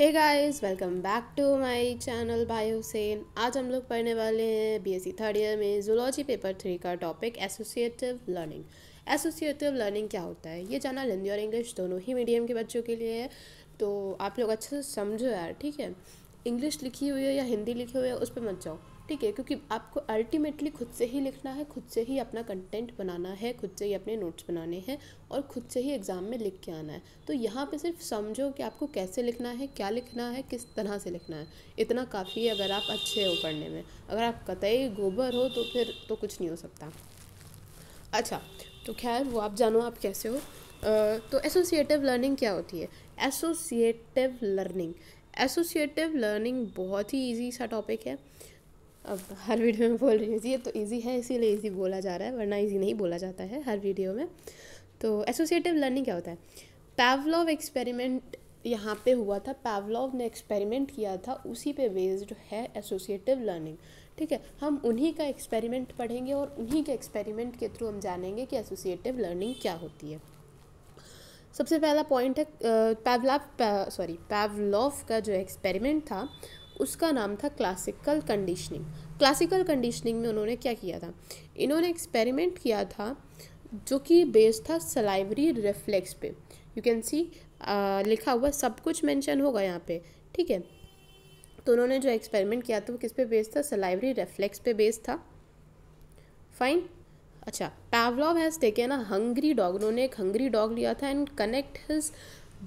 है guys welcome back to my channel भाई हुसैन आज हम लोग पढ़ने वाले हैं बीएससी थर्ड ईयर में जूलॉजी पेपर थ्री का topic associative learning associative learning क्या होता है ये जाना हिंदी और इंग्लिश दोनों ही मीडियम के बच्चों के लिए है तो आप लोग अच्छे से समझो यार ठीक है इंग्लिश लिखी हुई है या हिंदी लिखी हुई है उस पर मत जाओ ठीक है क्योंकि आपको अल्टीमेटली खुद से ही लिखना है खुद से ही अपना कंटेंट बनाना है खुद से ही अपने नोट्स बनाने हैं और खुद से ही एग्ज़ाम में लिख के आना है तो यहाँ पे सिर्फ समझो कि आपको कैसे लिखना है क्या लिखना है किस तरह से लिखना है इतना काफ़ी है अगर आप अच्छे हो पढ़ने में अगर आप कतई गोबर हो तो फिर तो कुछ नहीं हो सकता अच्छा तो खैर वो आप जानो आप कैसे हो तो एसोसिएटिव लर्निंग क्या होती है एसोसिएटिव लर्निंग एसोसिएटिव लर्निंग बहुत ही ईजी सा टॉपिक है अब हर वीडियो में बोल रही हूँ ये तो ईजी है इसीलिए ईजी बोला जा रहा है वरना ईजी नहीं बोला जाता है हर वीडियो में तो एसोसिएटिव लर्निंग क्या होता है पैवलॉव एक्सपेरिमेंट यहाँ पे हुआ था पैवलॉव ने एक्सपेरिमेंट किया था उसी पे बेस्ड है एसोसिएटिव लर्निंग ठीक है हम उन्हीं का एक्सपेरिमेंट पढ़ेंगे और उन्हीं के एक्सपेरिमेंट के थ्रू हम जानेंगे कि एसोसिएटिव लर्निंग क्या होती है सबसे पहला पॉइंट है पैवलाव सॉरी पैवलॉव का जो एक्सपेरिमेंट था उसका नाम था क्लासिकल कंडीशनिंग क्लासिकल कंडीशनिंग में उन्होंने क्या किया था इन्होंने एक्सपेरिमेंट किया था जो कि बेस्ड था सलाइवरी रिफ्लेक्स पे यू कैन सी लिखा हुआ सब कुछ मेंशन होगा यहाँ पे ठीक है तो उन्होंने जो एक्सपेरिमेंट किया था वो किस पे बेस्ड था सलाइवरी रिफ्लेक्स पे बेस्ड था फाइन अच्छा Pavlov has taken a hungry dog उन्होंने एक हंग्री डॉग लिया था and connect his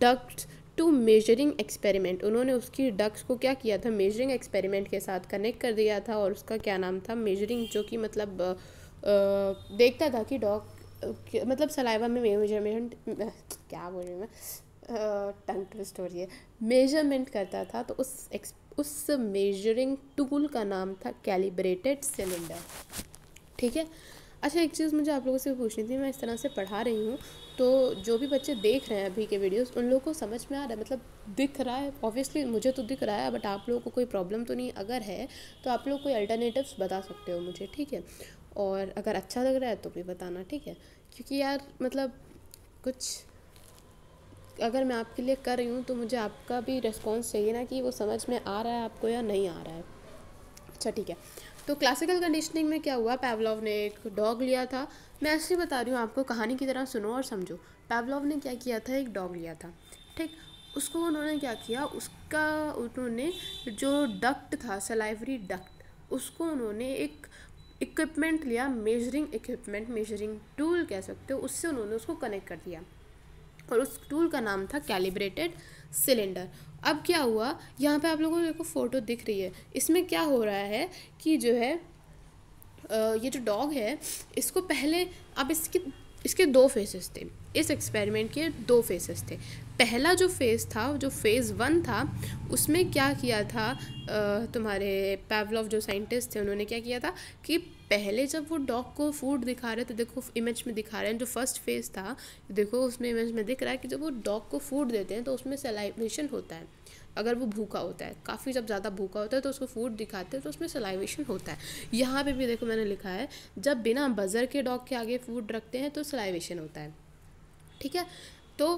duct to measuring experiment उन्होंने उसकी डक्स को क्या किया था मेजरिंग एक्सपेरिमेंट के साथ कनेक्ट कर दिया था और उसका क्या नाम था मेजरिंग जो कि मतलब आ, देखता था कि डॉग मतलब सलाइवा में मेजरमेंट क्या बोल रही मैं टंग ट्विस्ट हो रही है मेजरमेंट करता था तो उस एक्स उस मेजरिंग टूल का नाम था कैलिब्रेटेड सिलेंडर ठीक है अच्छा एक चीज़ मुझे आप लोगों से पूछनी थी मैं इस तरह से पढ़ा रही हूँ तो जो भी बच्चे देख रहे हैं अभी के वीडियोस उन लोगों को समझ में आ रहा है मतलब दिख रहा है ऑब्वियसली मुझे तो दिख रहा है बट आप लोगों को कोई प्रॉब्लम तो नहीं अगर है तो आप लोग कोई अल्टरनेटिव्स बता सकते हो मुझे ठीक है और अगर अच्छा लग रहा है तो भी बताना ठीक है क्योंकि यार मतलब कुछ अगर मैं आपके लिए कर रही हूँ तो मुझे आपका भी रिस्पॉन्स चाहिए ना कि वो समझ में आ रहा है आपको या नहीं आ रहा है अच्छा ठीक है तो क्लासिकल कंडीशनिंग में क्या हुआ पैवलॉव ने एक डॉग लिया था मैं ऐसे बता रही हूँ आपको कहानी की तरह सुनो और समझो पैवलॉव ने क्या किया था एक डॉग लिया था ठीक उसको उन्होंने क्या किया उसका उन्होंने जो डक्ट था सलाइवरी डक्ट उसको उन्होंने एक इक्विपमेंट लिया मेजरिंग इक्विपमेंट मेजरिंग टूल कह सकते हो उससे उन्होंने उसको कनेक्ट कर दिया और उस टूल का नाम था कैलिब्रेटेड सिलेंडर अब क्या हुआ यहाँ पे आप लोगों को फ़ोटो दिख रही है इसमें क्या हो रहा है कि जो है ये जो डॉग है इसको पहले अब इसके इसके दो फेसेस थे इस एक्सपेरिमेंट के दो फेसेस थे पहला जो फ़ेज़ था जो फ़ेज़ वन था उसमें क्या किया था तुम्हारे पैवलॉव जो साइंटिस्ट थे उन्होंने क्या किया था कि पहले जब वो डॉग को फूड दिखा रहे थे देखो इमेज में दिखा रहे हैं जो फर्स्ट फेज़ था देखो उसमें इमेज में दिख रहा है कि जब वो डॉग को फूड देते हैं तो उसमें सेलाइवेशन होता है अगर वो भूखा होता है काफ़ी जब ज़्यादा भूखा होता है तो उसको फूड दिखाते हैं तो उसमें सलाइवेशन होता है यहाँ पे भी देखो मैंने लिखा है जब बिना बजर के डॉग के आगे फूड रखते हैं तो सलाइवेशन होता है ठीक है तो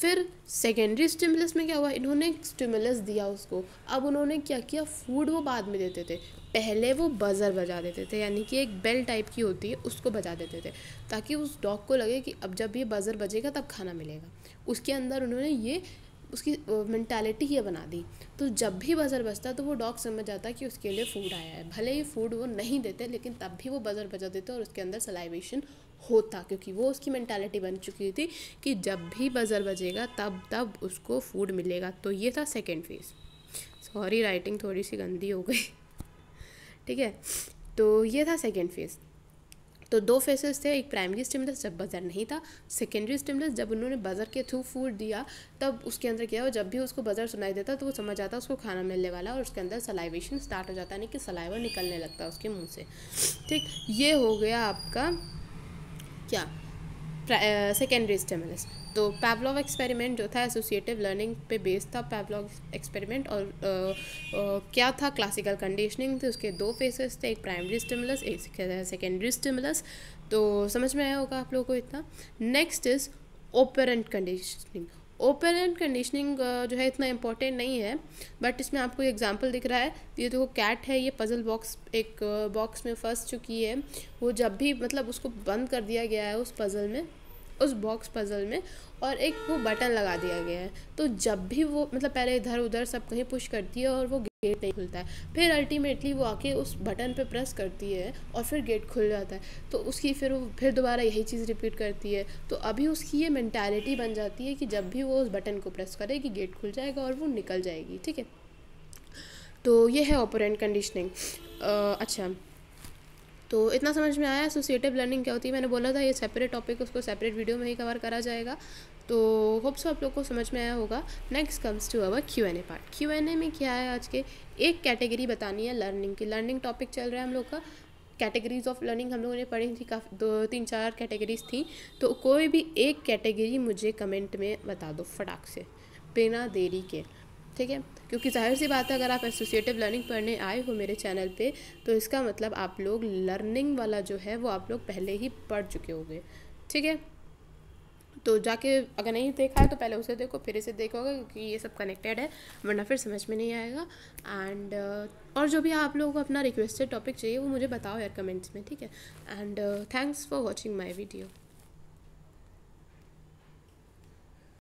फिर सेकेंडरी स्टिमुलस में क्या हुआ इन्होंने स्टिमुलस दिया उसको अब उन्होंने क्या किया फूड वो बाद में देते थे पहले वो बज़र बजा देते थे यानी कि एक बेल टाइप की होती है उसको बजा देते थे ताकि उस डॉग को लगे कि अब जब ये बज़र बजेगा तब खाना मिलेगा उसके अंदर उन्होंने ये उसकी मैंटेलिटी ये बना दी तो जब भी बज़र बजता तो वो डॉग समझ जाता कि उसके लिए फ़ूड आया है भले ही फूड वो नहीं देते लेकिन तब भी वो बज़र बजा देते और उसके अंदर सलाइवेशन होता क्योंकि वो उसकी मैंटालिटी बन चुकी थी कि जब भी बज़र बजेगा तब तब उसको फूड मिलेगा तो ये था सेकेंड फेज़ सॉरी राइटिंग थोड़ी सी गंदी हो गई ठीक है तो ये था सेकेंड फेज़ तो दो फेसेस थे एक प्राइमरी स्टिमुलस जब बजर नहीं था सेकेंडरी स्टिमुलस जब उन्होंने बजर के थ्रू फूड दिया तब उसके अंदर क्या हो जब भी उसको बजर सुनाई देता तो वो समझ आता उसको खाना मिलने वाला और उसके अंदर सलाइवेशन स्टार्ट हो जाता यानी कि सलाइवा निकलने लगता उसके मुंह से ठीक ये हो गया आपका क्या सेकेंडरी स्टेमुलस uh, तो पैवलॉग एक्सपेरिमेंट जो था एसोसिएटिव लर्निंग पे बेस्ड था पैवलॉग एक्सपेरिमेंट और आ, uh, आ, uh, क्या था क्लासिकल कंडीशनिंग थे उसके दो फेसेस थे एक प्राइमरी स्टिमुलस एक सेकेंडरी स्टिमुलस तो समझ में आया होगा आप लोगों को इतना next is operant conditioning open and conditioning जो है इतना इम्पोर्टेंट नहीं है बट इसमें आपको एग्जाम्पल दिख रहा है ये देखो तो कैट है ये पज़ल बॉक्स एक बॉक्स में फंस चुकी है वो जब भी मतलब उसको बंद कर दिया गया है उस पज़ल में उस बॉक्स पज़ल में और एक वो बटन लगा दिया गया है तो जब भी वो मतलब पहले इधर उधर सब कहीं पुश करती है और वो गेट नहीं खुलता है फिर अल्टीमेटली वो आके उस बटन पे प्रेस करती है और फिर गेट खुल जाता है तो उसकी फिर वो फिर दोबारा यही चीज़ रिपीट करती है तो अभी उसकी ये मैंटेलिटी बन जाती है कि जब भी वो उस बटन को प्रेस करेगी गेट खुल जाएगा और वो निकल जाएगी ठीक है तो ये है ऑपरेंट कंडीशनिंग अच्छा तो इतना समझ में आया एसोसिएटिव लर्निंग क्या होती है मैंने बोला था ये सेपरेट टॉपिक उसको सेपरेट वीडियो में ही कवर करा जाएगा तो होप्स आप लोग को समझ में आया होगा next comes to our Q N A part Q N A में क्या है आज के एक कैटेगरी बतानी है लर्निंग की लर्निंग टॉपिक चल रहा है हम लोग का कैटेगरीज ऑफ लर्निंग हम लोगों ने पढ़ी थी काफ़ी दो तीन चार कैटेगरीज थी तो कोई भी एक कैटेगरी मुझे कमेंट में बता दो फटाक से बिना देरी के ठीक है क्योंकि जाहिर सी बात है अगर आप एसोसिएटिव लर्निंग पढ़ने आए हो मेरे चैनल पे तो इसका मतलब आप लोग लर्निंग वाला जो है वो आप लोग पहले ही पढ़ चुके होंगे ठीक है तो जाके अगर नहीं देखा है तो पहले उसे देखो फिर इसे देखोगे क्योंकि ये सब कनेक्टेड है वरना फिर समझ में नहीं आएगा एंड uh, और जो भी आप लोगों को अपना रिक्वेस्टेड टॉपिक चाहिए वो मुझे बताओ यार कमेंट्स में ठीक है and thanks for watching my video